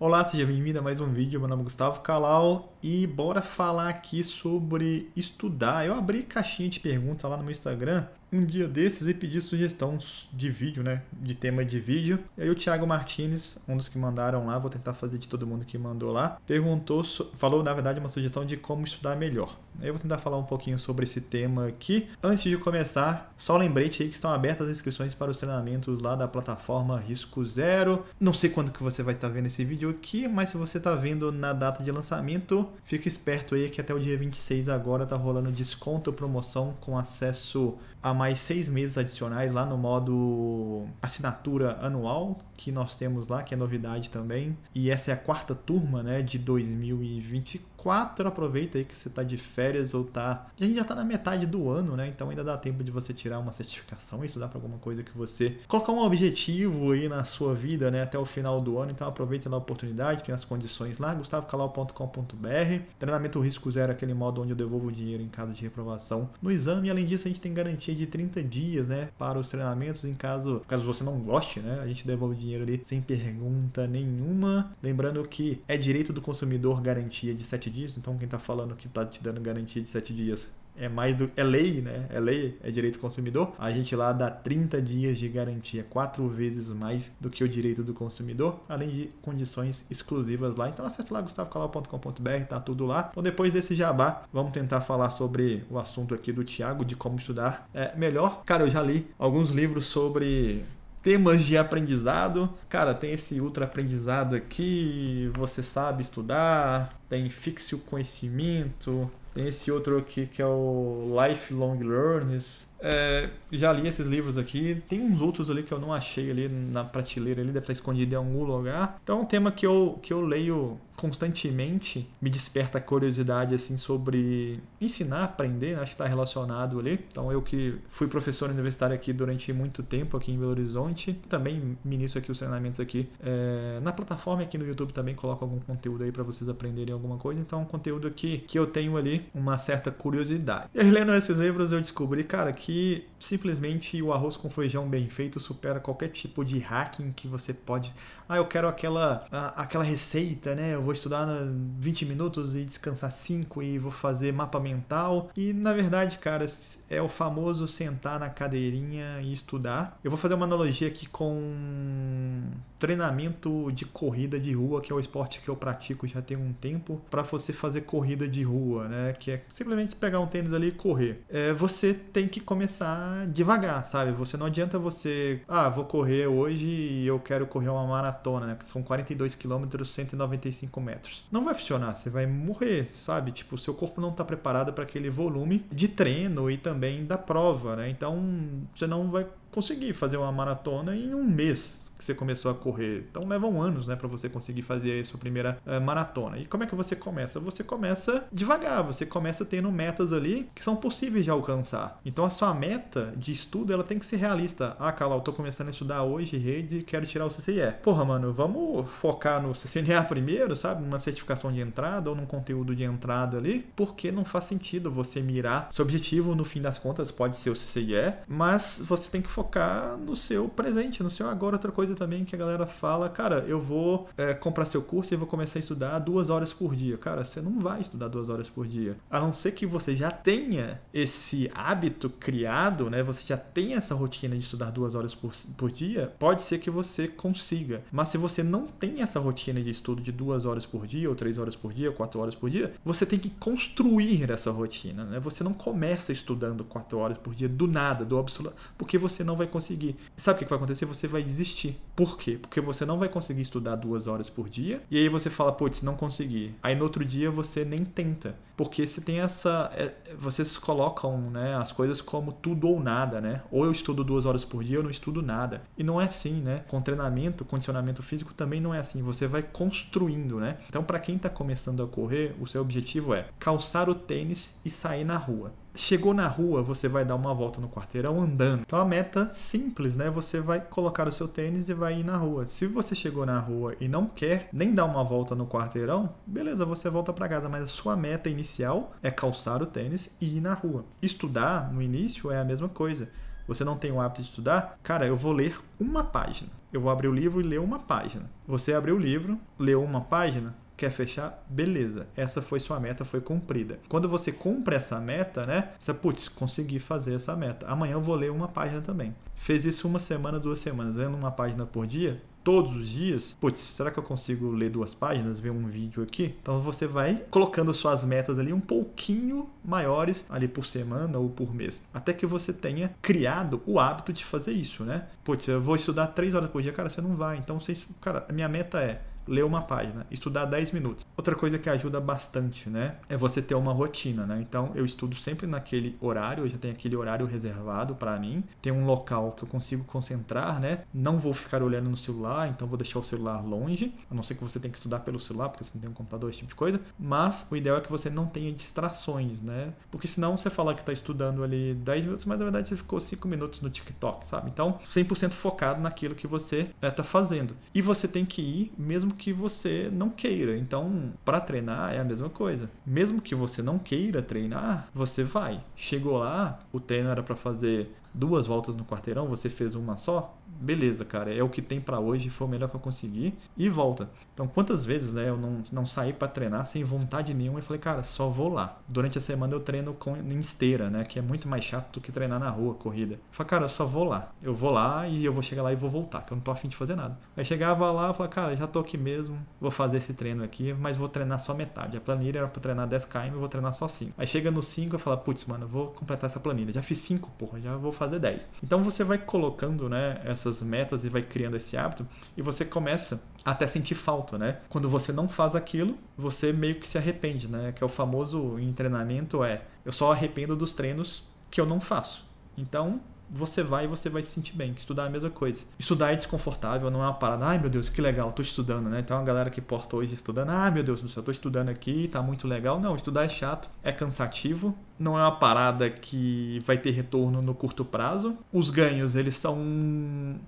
Olá, seja bem-vindo a mais um vídeo. Meu nome é Gustavo Calau e bora falar aqui sobre estudar. Eu abri caixinha de perguntas lá no meu Instagram um dia desses e pedi sugestões de vídeo, né? De tema de vídeo. E aí o Thiago Martinez, um dos que mandaram lá, vou tentar fazer de todo mundo que mandou lá, perguntou, falou na verdade uma sugestão de como estudar melhor. Eu vou tentar falar um pouquinho sobre esse tema aqui. Antes de começar, só lembrete aí que estão abertas as inscrições para os treinamentos lá da plataforma Risco Zero. Não sei quando que você vai estar tá vendo esse vídeo aqui, mas se você está vendo na data de lançamento, Fica esperto aí que até o dia 26 agora tá rolando desconto promoção com acesso a mais seis meses adicionais lá no modo assinatura anual que nós temos lá, que é novidade também. E essa é a quarta turma, né, de 2024. Aproveita aí que você tá de férias ou tá, a gente já tá na metade do ano, né? Então ainda dá tempo de você tirar uma certificação, isso dá para alguma coisa que você colocar um objetivo aí na sua vida, né, até o final do ano. Então aproveita a oportunidade, tem as condições lá, gustavocalau.com.br. Treinamento risco zero, aquele modo onde eu devolvo o dinheiro em caso de reprovação no exame. E, além disso, a gente tem garantia de 30 dias, né, para os treinamentos, em caso, caso você não goste, né, a gente devolve o dinheiro ali sem pergunta nenhuma. Lembrando que é direito do consumidor garantia de 7 dias, então quem está falando que está te dando garantia de 7 dias é mais do. É lei, né? É lei, é direito do consumidor. A gente lá dá 30 dias de garantia, quatro vezes mais do que o direito do consumidor, além de condições exclusivas lá. Então acesse lá gustavocalau.com.br, tá tudo lá. Então depois desse jabá, vamos tentar falar sobre o assunto aqui do Tiago, de como estudar é, melhor. Cara, eu já li alguns livros sobre temas de aprendizado. Cara, tem esse ultra aprendizado aqui, você sabe estudar, tem fixe o conhecimento, tem esse outro aqui que é o Lifelong Learners. É, já li esses livros aqui. Tem uns outros ali que eu não achei ali na prateleira, ali deve estar tá escondido em algum lugar. Então é um tema que eu, que eu leio constantemente, me desperta curiosidade assim sobre ensinar, aprender, né? acho que está relacionado ali. Então eu que fui professor universitário aqui durante muito tempo aqui em Belo Horizonte, também ministro aqui os treinamentos aqui é, na plataforma aqui no YouTube também coloco algum conteúdo aí para vocês aprenderem alguma coisa. Então é um conteúdo aqui que eu tenho ali uma certa curiosidade. E lendo esses livros, eu descobri, cara, que simplesmente o arroz com feijão bem feito supera qualquer tipo de hacking que você pode. Ah, eu quero aquela, a, aquela receita, né? Eu vou estudar 20 minutos e descansar 5 e vou fazer mapa mental. E na verdade, cara, é o famoso sentar na cadeirinha e estudar. Eu vou fazer uma analogia aqui com treinamento de corrida de rua, que é o esporte que eu pratico já tem um tempo, para você fazer corrida de rua, né? né? Que é simplesmente pegar um tênis ali e correr. É, você tem que começar devagar, sabe? Você não adianta você, ah, vou correr hoje e eu quero correr uma maratona, né? Que são 42 km, 195 metros. Não vai funcionar, você vai morrer, sabe? Tipo, o seu corpo não está preparado para aquele volume de treino e também da prova, né? Então, você não vai conseguir fazer uma maratona em um mês, que você começou a correr. Então levam anos, né, para você conseguir fazer a sua primeira uh, maratona. E como é que você começa? Você começa devagar, você começa tendo metas ali que são possíveis de alcançar. Então a sua meta de estudo, ela tem que ser realista. Ah, Carla, eu tô começando a estudar hoje redes e quero tirar o CCIE. Porra, mano, vamos focar no CCNA primeiro, sabe? Numa certificação de entrada ou num conteúdo de entrada ali, porque não faz sentido você mirar. Seu objetivo, no fim das contas, pode ser o CCIE, mas você tem que focar no seu presente, no seu agora. Outra coisa coisa também que a galera fala, cara, eu vou é, comprar seu curso e vou começar a estudar duas horas por dia. Cara, você não vai estudar duas horas por dia. A não ser que você já tenha esse hábito criado, né? Você já tem essa rotina de estudar duas horas por, por dia, pode ser que você consiga. Mas se você não tem essa rotina de estudo de duas horas por dia, ou três horas por dia, ou quatro horas por dia, você tem que construir essa rotina, né? Você não começa estudando quatro horas por dia do nada, do absoluto, porque você não vai conseguir. Sabe o que vai acontecer? Você vai desistir. Por quê? Porque você não vai conseguir estudar duas horas por dia, e aí você fala, putz, não consegui. Aí no outro dia você nem tenta. Porque você tem essa. É, vocês colocam né, as coisas como tudo ou nada, né? Ou eu estudo duas horas por dia, ou eu não estudo nada. E não é assim, né? Com treinamento, condicionamento físico também não é assim. Você vai construindo, né? Então, para quem está começando a correr, o seu objetivo é calçar o tênis e sair na rua. Chegou na rua, você vai dar uma volta no quarteirão andando. Então a meta simples, né? Você vai colocar o seu tênis e vai ir na rua. Se você chegou na rua e não quer nem dar uma volta no quarteirão, beleza, você volta para casa, mas a sua meta inicial é calçar o tênis e ir na rua. Estudar no início é a mesma coisa você não tem o hábito de estudar, cara, eu vou ler uma página. Eu vou abrir o livro e ler uma página. Você abriu o livro, leu uma página, quer fechar, beleza. Essa foi sua meta, foi cumprida. Quando você cumpre essa meta, né? Você, putz, consegui fazer essa meta. Amanhã eu vou ler uma página também. Fez isso uma semana, duas semanas, lendo uma página por dia, todos os dias, putz, será que eu consigo ler duas páginas, ver um vídeo aqui? Então você vai colocando suas metas ali um pouquinho maiores ali por semana ou por mês, até que você tenha criado o hábito de fazer isso, né? Putz, eu vou estudar três horas por dia, cara, você não vai. Então, vocês, cara, minha meta é ler uma página, estudar 10 minutos. Outra coisa que ajuda bastante, né, é você ter uma rotina, né? Então eu estudo sempre naquele horário, eu já tenho aquele horário reservado para mim, tem um local que eu consigo concentrar, né? Não vou ficar olhando no celular, então vou deixar o celular longe, a não ser que você tenha que estudar pelo celular, porque você não tem um computador, esse tipo de coisa, mas o ideal é que você não tenha distrações, né? Porque senão você fala que está estudando ali 10 minutos, mas na verdade você ficou 5 minutos no TikTok, sabe? Então, 100% focado naquilo que você está fazendo. E você tem que ir, mesmo que você não queira. Então, para treinar é a mesma coisa. Mesmo que você não queira treinar, você vai. Chegou lá, o treino era para fazer duas voltas no quarteirão, você fez uma só, beleza, cara, é o que tem para hoje, foi o melhor que eu consegui e volta. Então, quantas vezes, né, eu não, não saí para treinar sem vontade nenhuma e falei, cara, só vou lá. Durante a semana eu treino com em esteira, né, que é muito mais chato do que treinar na rua, corrida. Eu falei, cara, eu só vou lá. Eu vou lá e eu vou chegar lá e vou voltar, que eu não tô afim de fazer nada. Aí chegava lá, eu falava, cara, já tô aqui mesmo, vou fazer esse treino aqui, mas vou treinar só metade. A planilha era para treinar 10 km, eu vou treinar só 5. Aí chega no 5, eu falo, putz, mano, eu vou completar essa planilha. Já fiz 5, porra, já vou fazer fazer 10. Então você vai colocando né, essas metas e vai criando esse hábito e você começa até sentir falta, né? Quando você não faz aquilo, você meio que se arrepende, né? Que é o famoso em treinamento é eu só arrependo dos treinos que eu não faço. Então, você vai e você vai se sentir bem. Estudar é a mesma coisa. Estudar é desconfortável, não é uma parada, ai meu Deus, que legal, tô estudando, né? Então uma galera que posta hoje estudando, ah meu Deus do céu, tô estudando aqui, tá muito legal. Não, estudar é chato, é cansativo, não é uma parada que vai ter retorno no curto prazo. Os ganhos, eles são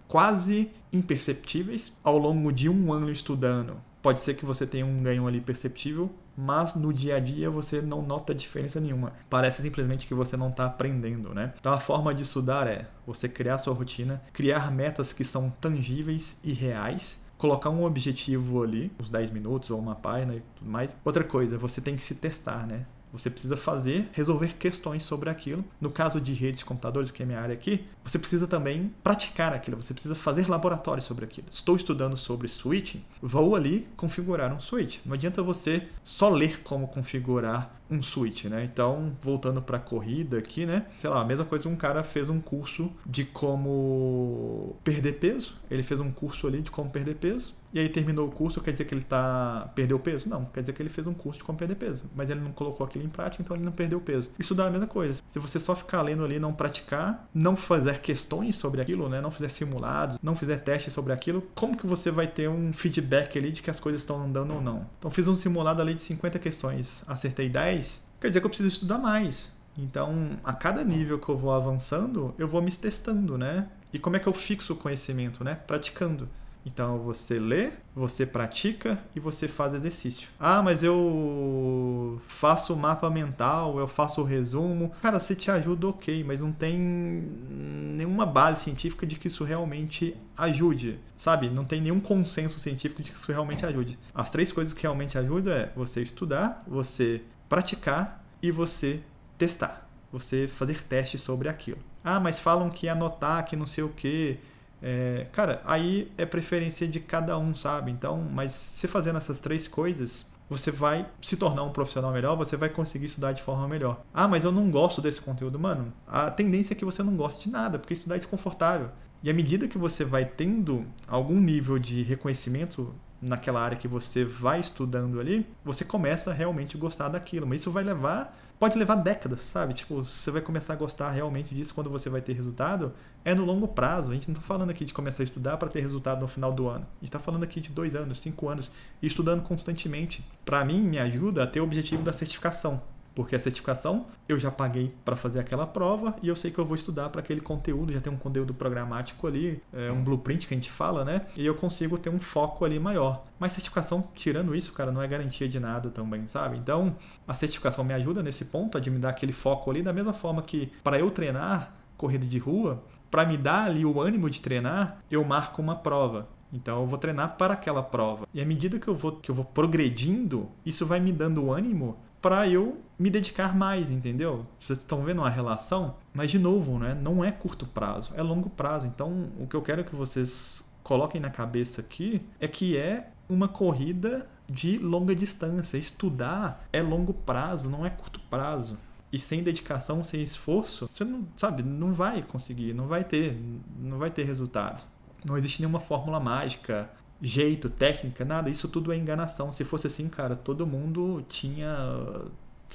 quase imperceptíveis. Ao longo de um ano estudando, pode ser que você tenha um ganho ali perceptível, mas no dia a dia você não nota diferença nenhuma. Parece simplesmente que você não está aprendendo, né? Então a forma de estudar é você criar sua rotina, criar metas que são tangíveis e reais colocar um objetivo ali, uns 10 minutos ou uma página e tudo mais. Outra coisa, você tem que se testar, né? Você precisa fazer, resolver questões sobre aquilo. No caso de redes de computadores, que é minha área aqui, você precisa também praticar aquilo, você precisa fazer laboratório sobre aquilo. Estou estudando sobre switching, vou ali configurar um switch. Não adianta você só ler como configurar um switch, né? Então, voltando para corrida aqui, né? Sei lá, a mesma coisa, um cara fez um curso de como perder peso. Ele fez um curso ali de como perder peso. E aí terminou o curso, quer dizer que ele tá perdeu peso? Não, quer dizer que ele fez um curso de como perder peso, mas ele não colocou aquilo em prática, então ele não perdeu peso. Isso dá a mesma coisa. Se você só ficar lendo ali, não praticar, não fazer questões sobre aquilo, né, não fizer simulados, não fizer testes sobre aquilo, como que você vai ter um feedback ali de que as coisas estão andando ou não? Então fiz um simulado ali de 50 questões, acertei 10 10, quer dizer que eu preciso estudar mais. Então, a cada nível que eu vou avançando, eu vou me testando, né? E como é que eu fixo o conhecimento, né? Praticando. Então, você lê, você pratica e você faz exercício. Ah, mas eu faço o mapa mental, eu faço o resumo. Cara, se te ajuda, ok, mas não tem nenhuma base científica de que isso realmente ajude, sabe? Não tem nenhum consenso científico de que isso realmente ajude. As três coisas que realmente ajudam é você estudar, você praticar e você testar, você fazer testes sobre aquilo. Ah, mas falam que anotar, que não sei o quê. É, cara, aí é preferência de cada um, sabe? Então, mas se fazendo essas três coisas, você vai se tornar um profissional melhor, você vai conseguir estudar de forma melhor. Ah, mas eu não gosto desse conteúdo, mano. A tendência é que você não goste de nada, porque estudar é desconfortável. E à medida que você vai tendo algum nível de reconhecimento naquela área que você vai estudando ali, você começa a realmente gostar daquilo. Mas isso vai levar, pode levar décadas, sabe? Tipo, você vai começar a gostar realmente disso quando você vai ter resultado, é no longo prazo. A gente não está falando aqui de começar a estudar para ter resultado no final do ano. A gente está falando aqui de dois anos, cinco anos, estudando constantemente. Para mim, me ajuda a ter o objetivo da certificação porque a certificação eu já paguei para fazer aquela prova e eu sei que eu vou estudar para aquele conteúdo, já tem um conteúdo programático ali, é um blueprint que a gente fala, né? E eu consigo ter um foco ali maior. Mas certificação, tirando isso, cara, não é garantia de nada também, sabe? Então, a certificação me ajuda nesse ponto a me dar aquele foco ali, da mesma forma que para eu treinar corrida de rua, para me dar ali o ânimo de treinar, eu marco uma prova. Então eu vou treinar para aquela prova. E à medida que eu vou, que eu vou progredindo, isso vai me dando ânimo para eu me dedicar mais, entendeu? Vocês estão vendo uma relação, mas de novo, né? Não é curto prazo, é longo prazo. Então, o que eu quero que vocês coloquem na cabeça aqui é que é uma corrida de longa distância. Estudar é longo prazo, não é curto prazo. E sem dedicação, sem esforço, você não sabe, não vai conseguir, não vai ter, não vai ter resultado. Não existe nenhuma fórmula mágica, jeito, técnica, nada. Isso tudo é enganação. Se fosse assim, cara, todo mundo tinha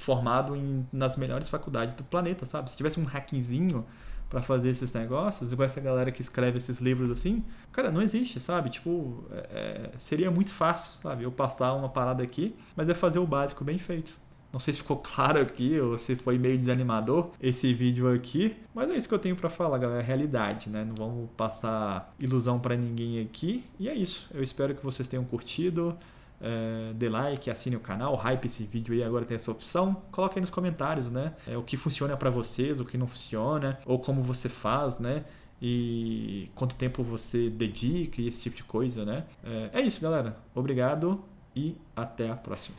formado em, nas melhores faculdades do planeta, sabe? Se tivesse um hackzinho para fazer esses negócios, igual essa galera que escreve esses livros assim, cara, não existe, sabe? Tipo, é, é, seria muito fácil, sabe? Eu passar uma parada aqui, mas é fazer o básico bem feito. Não sei se ficou claro aqui ou se foi meio desanimador esse vídeo aqui, mas é isso que eu tenho para falar, galera. É realidade, né? Não vamos passar ilusão para ninguém aqui. E é isso. Eu espero que vocês tenham curtido é, dê like, assine o canal, hype esse vídeo aí, agora tem essa opção. Coloque aí nos comentários, né? É, o que funciona para vocês, o que não funciona, ou como você faz, né? E quanto tempo você dedica e esse tipo de coisa, né? É, é isso, galera. Obrigado e até a próxima.